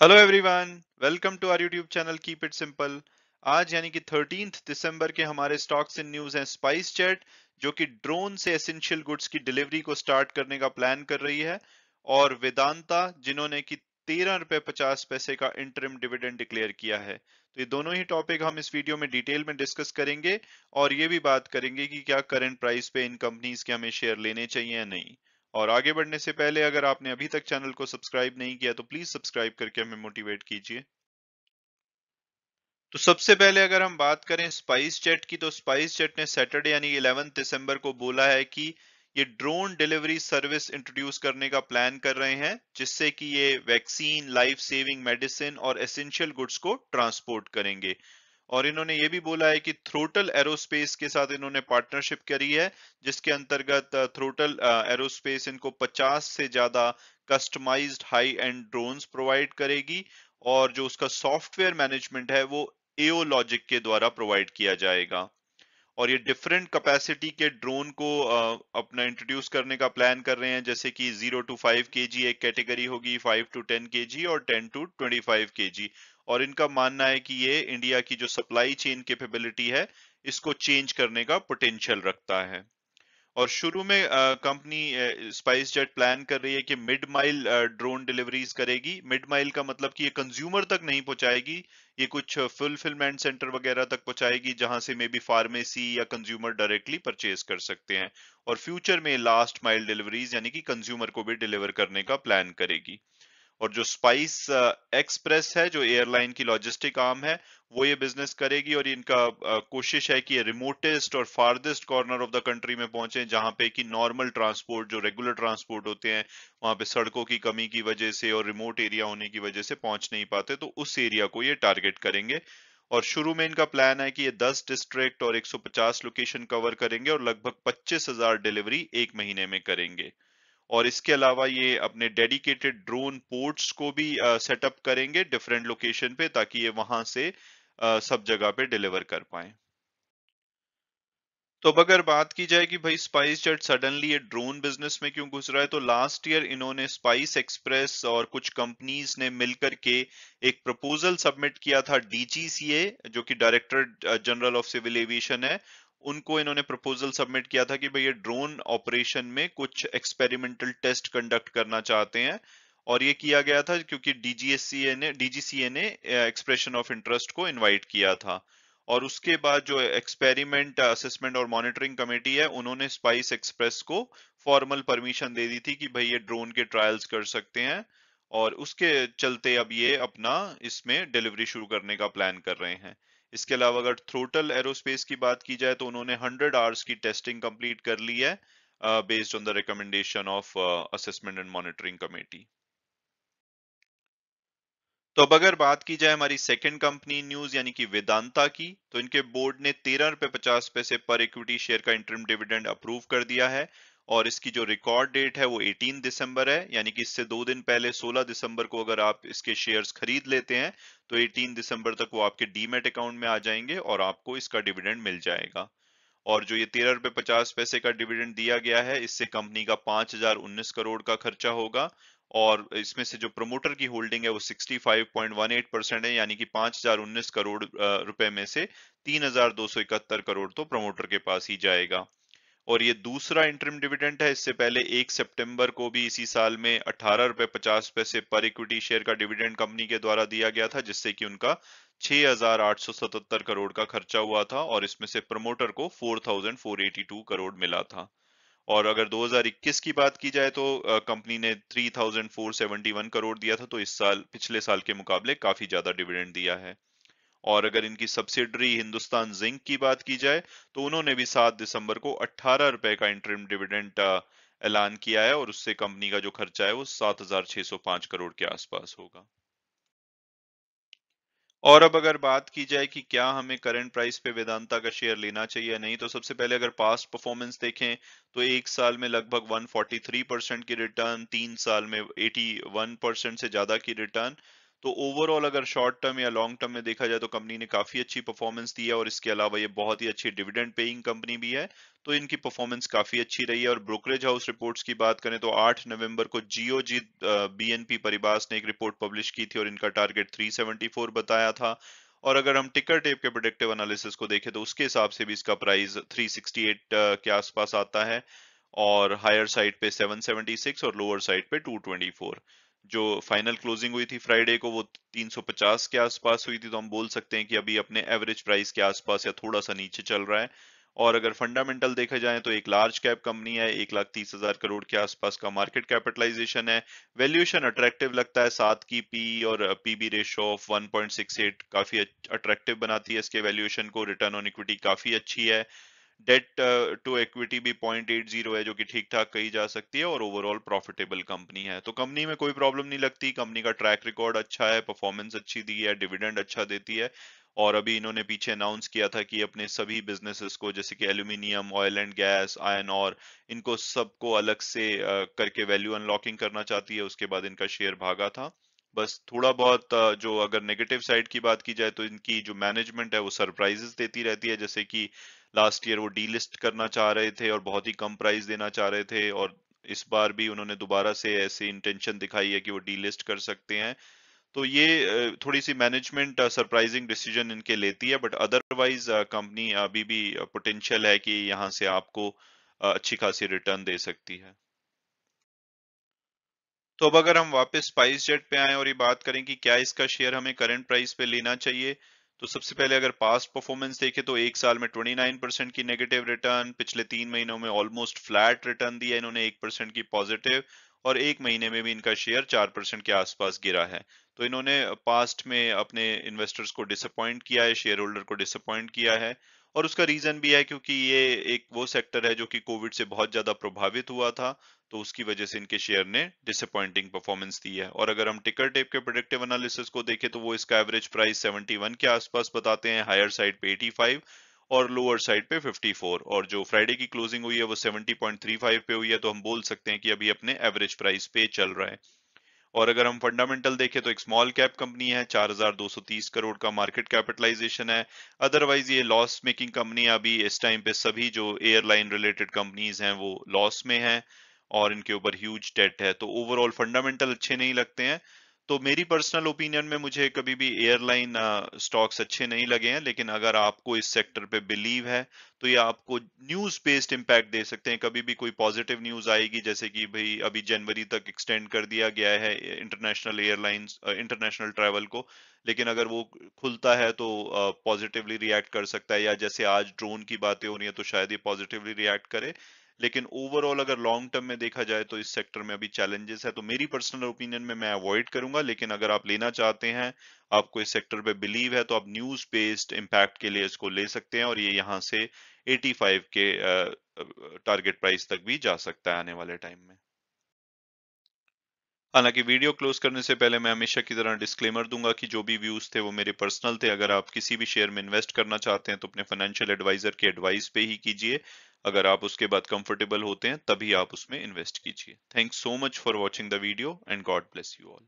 hello everyone welcome to our YouTube channel keep it simple आज यानी कि thirteen December के हमारे स्टॉक्स इन न्यूज हैं स्पाइस चैट जो कि ड्रोन से एसेंशियल गुड्स की डिलीवरी को स्टार्ट करने का प्लान कर रही है और वेदांता जिन्होंने कि तेरह रुपए पचास पैसे का इंटरम डिविडेंड डिक्लेयर किया है तो ये दोनों ही टॉपिक हम इस वीडियो में डिटेल में डिस्कस करेंगे और ये भी बात करेंगे कि क्या करंट प्राइस पे इन कंपनीज के हमें शेयर लेने चाहिए या नहीं और आगे बढ़ने से पहले अगर आपने अभी तक चैनल को सब्सक्राइब नहीं किया तो प्लीज सब्सक्राइब करके हमें मोटिवेट कीजिए तो सबसे पहले अगर हम बात करें स्पाइस जेट की तो स्पाइस जेट ने सैटरडे यानी 11 दिसंबर को बोला है कि ये ड्रोन डिलीवरी सर्विस इंट्रोड्यूस करने का प्लान कर रहे हैं जिससे कि ये वैक्सीन लाइफ सेविंग मेडिसिन और एसेंशियल गुड्स को ट्रांसपोर्ट करेंगे और इन्होंने ये भी बोला है कि थ्रोटल एरोस्पेस के साथ इन्होंने पार्टनरशिप करी है जिसके अंतर्गत थ्रोटल एरोस्पेस इनको 50 से ज्यादा customized high end drones provide करेगी और जो उसका सॉफ्टवेयर मैनेजमेंट है वो एओ लॉजिक के द्वारा प्रोवाइड किया जाएगा और ये डिफरेंट कैपेसिटी के ड्रोन को अपना इंट्रोड्यूस करने का प्लान कर रहे हैं जैसे कि जीरो टू फाइव के एक कैटेगरी होगी फाइव टू टेन के और टेन टू ट्वेंटी फाइव के और इनका मानना है कि ये इंडिया की जो सप्लाई चेन कैपेबिलिटी है इसको चेंज करने का पोटेंशियल रखता है और शुरू में कंपनी स्पाइस जेट प्लान कर रही है कि मिड माइल ड्रोन डिलीवरीज करेगी मिड माइल का मतलब कि ये कंज्यूमर तक नहीं पहुंचाएगी ये कुछ फुलफिलमेंट सेंटर वगैरह तक पहुंचाएगी जहां से मे बी फार्मेसी या कंज्यूमर डायरेक्टली परचेज कर सकते हैं और फ्यूचर में लास्ट माइल डिलीवरीज यानी कि कंज्यूमर को भी डिलीवर करने का प्लान करेगी और जो स्पाइस एक्सप्रेस uh, है जो एयरलाइन की लॉजिस्टिक आर्म है वो ये बिजनेस करेगी और इनका uh, कोशिश है कि ये रिमोटेस्ट और farthest corner of the country में पहुंचे जहां पे कि नॉर्मल ट्रांसपोर्ट जो रेगुलर ट्रांसपोर्ट होते हैं वहां पे सड़कों की कमी की वजह से और रिमोट एरिया होने की वजह से पहुंच नहीं पाते तो उस एरिया को ये टारगेट करेंगे और शुरू में इनका प्लान है कि ये 10 डिस्ट्रिक्ट और 150 लोकेशन कवर करेंगे और लगभग 25,000 डिलीवरी एक महीने में करेंगे और इसके अलावा ये अपने डेडिकेटेड ड्रोन पोर्ट्स को भी सेटअप करेंगे डिफरेंट लोकेशन पे ताकि ये वहां से सब जगह पे डिलीवर कर पाए तो अब अगर बात की जाए कि भाई स्पाइस जेट सडनली ये ड्रोन बिजनेस में क्यों घुस रहा है तो लास्ट ईयर इन्होंने स्पाइस एक्सप्रेस और कुछ कंपनीज ने मिलकर के एक प्रपोजल सबमिट किया था डीजीसीए जो कि director general of civil aviation है उनको इन्होंने प्रपोजल सबमिट किया था कि भाई ये ड्रोन ऑपरेशन में कुछ एक्सपेरिमेंटल टेस्ट कंडक्ट करना चाहते हैं और ये किया गया था क्योंकि डीजीएससीए ने डीजीसीए ने एक्सप्रेशन ऑफ इंटरेस्ट को इनवाइट किया था और उसके बाद जो एक्सपेरिमेंट असेसमेंट और मॉनिटरिंग कमेटी है उन्होंने स्पाइस एक्सप्रेस को फॉर्मल परमिशन दे दी थी कि भाई ये ड्रोन के ट्रायल्स कर सकते हैं और उसके चलते अब ये अपना इसमें डिलीवरी शुरू करने का प्लान कर रहे हैं इसके अलावा अगर थ्रोटल एरोस्पेस की बात की जाए तो उन्होंने 100 आवर्स की टेस्टिंग कंप्लीट कर ली है based on the recommendation of assessment and monitoring committee तो अब अगर बात की जाए हमारी सेकंड कंपनी न्यूज यानी कि वेदांता की तो इनके बोर्ड ने तेरह रुपए पचास पैसे पर इक्विटी शेयर का इंटरम डिविडेंड अप्रूव कर दिया है और इसकी जो रिकॉर्ड डेट है वो 18 दिसंबर है यानी कि इससे दो दिन पहले 16 दिसंबर को अगर आप इसके शेयर्स खरीद लेते हैं तो 18 दिसंबर तक वो आपके डीमेट अकाउंट में आ जाएंगे और आपको इसका डिविडेंड मिल जाएगा और जो ये तेरह रुपए पचास पैसे का डिविडेंड दिया गया है इससे कंपनी का पांच हजार उन्नीस करोड़ का खर्चा होगा और इसमें से जो प्रमोटर की होल्डिंग है वो 65.18 परसेंट है यानी कि पांच करोड़ रुपए में से तीन करोड़ तो प्रमोटर के पास ही जाएगा और ये दूसरा इंटरम डिविडेंड है इससे पहले एक सितंबर को भी इसी साल में अठारह रुपए पचास पैसे पर इक्विटी शेयर का डिविडेंड कंपनी के द्वारा दिया गया था जिससे कि उनका 6,877 करोड़ का खर्चा हुआ था और इसमें से प्रमोटर को 4,482 करोड़ मिला था और अगर 2021 की बात की जाए तो कंपनी ने 3,471 करोड़ दिया था तो इस साल पिछले साल के मुकाबले काफी ज्यादा डिविडेंड दिया है और अगर इनकी सब्सिडरी हिंदुस्तान जिंक की बात की जाए तो उन्होंने भी 7 दिसंबर को अट्ठारह रुपए का इंटरिम डिविडेंट ऐलान किया है और उससे कंपनी का जो खर्चा है वो 7,605 करोड़ के आसपास होगा और अब अगर बात की जाए कि क्या हमें करंट प्राइस पे वेदांता का शेयर लेना चाहिए या नहीं तो सबसे पहले अगर पास्ट परफॉर्मेंस देखें तो एक साल में लगभग 143 परसेंट की रिटर्न तीन साल में 81 परसेंट से ज्यादा की रिटर्न तो ओवरऑल अगर शॉर्ट टर्म या लॉन्ग टर्म में देखा जाए तो कंपनी ने काफी अच्छी परफॉर्मेंस दी है और इसके अलावा ये बहुत ही अच्छी डिविडेंड पेइंग कंपनी भी है तो इनकी परफॉर्मेंस काफी अच्छी रही है और ब्रोकरेज हाउस रिपोर्ट्स की बात करें तो 8 नवंबर को जियो जी बीएनपी परिवास ने एक रिपोर्ट पब्लिश की थी और इनका टारगेट थ्री बताया था और अगर हम टिकर टेप के प्रोडक्टिव एनालिसिस को देखें तो उसके हिसाब से भी इसका प्राइस थ्री के आसपास आता है और हायर साइड पे सेवन और लोअर साइड पे टू जो फाइनल क्लोजिंग हुई थी फ्राइडे को वो 350 के आसपास हुई थी तो हम बोल सकते हैं कि अभी अपने एवरेज प्राइस के आसपास या थोड़ा सा नीचे चल रहा है और अगर फंडामेंटल देखा जाए तो एक लार्ज कैप कंपनी है एक लाख तीस हजार करोड़ के आसपास का मार्केट कैपिटलाइजेशन है वैल्यूएशन अट्रैक्टिव लगता है सात की पी और पी बी रेशो ऑफ 1.68 काफी अट्रैक्टिव बनाती है इसके वैल्यूएशन को रिटर्न ऑन इक्विटी काफी अच्छी है डेट टू इक्विटी भी 0.80 है जो कि ठीक ठाक कही जा सकती है और ओवरऑल प्रॉफिटेबल कंपनी है तो कंपनी में कोई प्रॉब्लम नहीं लगती कंपनी का ट्रैक रिकॉर्ड अच्छा है परफॉर्मेंस अच्छी दी है डिविडेंड अच्छा देती है और अभी इन्होंने पीछे अनाउंस किया था कि अपने सभी बिजनेसेस को जैसे कि aluminium oil and gas iron और इनको सबको अलग से uh, करके वैल्यू अनलॉकिंग करना चाहती है उसके बाद इनका शेयर भागा था बस थोड़ा बहुत uh, जो अगर नेगेटिव साइड की बात की जाए तो इनकी जो मैनेजमेंट है वो सरप्राइजेस देती रहती है जैसे कि लास्ट ईयर वो डीलिस्ट करना चाह रहे थे और बहुत ही कम प्राइस देना चाह रहे थे और इस बार भी उन्होंने दोबारा से ऐसी इंटेंशन दिखाई है कि वो डीलिस्ट कर सकते हैं तो ये थोड़ी सी मैनेजमेंट सरप्राइजिंग डिसीजन इनके लेती है बट अदरवाइज कंपनी अभी भी पोटेंशियल है कि यहाँ से आपको अच्छी खासी रिटर्न दे सकती है तो अब अगर हम वापस स्पाइस जेट पे आए और ये बात करें कि क्या इसका शेयर हमें करंट प्राइस पे लेना चाहिए तो सबसे पहले अगर पास्ट परफॉर्मेंस देखें तो एक साल में 29 परसेंट की नेगेटिव रिटर्न पिछले तीन महीनों में ऑलमोस्ट फ्लैट रिटर्न दिया इन्होंने एक परसेंट की पॉजिटिव और एक महीने में भी इनका शेयर चार परसेंट के आसपास गिरा है तो इन्होंने पास्ट में अपने इन्वेस्टर्स को डिसअपॉइंट किया है शेयर होल्डर को डिसअपॉइंट किया है और उसका रीजन भी है क्योंकि ये एक वो सेक्टर है जो कि कोविड से बहुत ज्यादा प्रभावित हुआ था तो उसकी वजह से इनके शेयर ने डिसअपॉइंटिंग परफॉर्मेंस दी है और अगर हम टिकर टेप के प्रोडक्टिव एनालिसिस को देखें तो वो इसका एवरेज प्राइस 71 के आसपास बताते हैं हायर साइड पे 85 और लोअर साइड पे 54 और जो फ्राइडे की क्लोजिंग हुई है वो 70.35 पे हुई है तो हम बोल सकते हैं कि अभी अपने एवरेज प्राइस पे चल रहा है और अगर हम फंडामेंटल देखें तो एक स्मॉल कैप कंपनी है 4,230 करोड़ का मार्केट कैपिटलाइजेशन है अदरवाइज ये लॉस मेकिंग कंपनी अभी इस टाइम पे सभी जो एयरलाइन रिलेटेड कंपनीज हैं वो लॉस में हैं और इनके ऊपर ह्यूज डेट है तो ओवरऑल फंडामेंटल अच्छे नहीं लगते हैं तो मेरी पर्सनल ओपिनियन में मुझे कभी भी एयरलाइन स्टॉक्स अच्छे नहीं लगे हैं लेकिन अगर आपको इस सेक्टर पे बिलीव है तो ये आपको न्यूज बेस्ड इम्पैक्ट दे सकते हैं कभी भी कोई पॉजिटिव न्यूज आएगी जैसे कि भाई अभी जनवरी तक एक्सटेंड कर दिया गया है इंटरनेशनल एयरलाइंस इंटरनेशनल ट्रैवल को लेकिन अगर वो खुलता है तो पॉजिटिवली रिएक्ट कर सकता है या जैसे आज ड्रोन की बातें हो रही है तो शायद ये पॉजिटिवली रिएक्ट करे लेकिन ओवरऑल अगर लॉन्ग टर्म में देखा जाए तो इस सेक्टर में अभी चैलेंजेस है तो मेरी पर्सनल ओपिनियन में मैं अवॉइड करूंगा लेकिन अगर आप लेना चाहते हैं आपको इस सेक्टर पे बिलीव है तो आप न्यूज बेस्ड इम्पैक्ट के लिए इसको ले सकते हैं और ये यहाँ से 85 के टारगेट प्राइस तक भी जा सकता है आने वाले टाइम में हालांकि वीडियो क्लोज करने से पहले मैं हमेशा की तरह डिस्क्लेमर दूंगा कि जो भी व्यूज थे वो मेरे पर्सनल थे अगर आप किसी भी शेयर में इन्वेस्ट करना चाहते हैं तो अपने फाइनेंशियल एडवाइजर के एडवाइस पे ही कीजिए अगर आप उसके बाद कंफर्टेबल होते हैं तभी आप उसमें इन्वेस्ट कीजिए thank so much for watching the video and God bless you all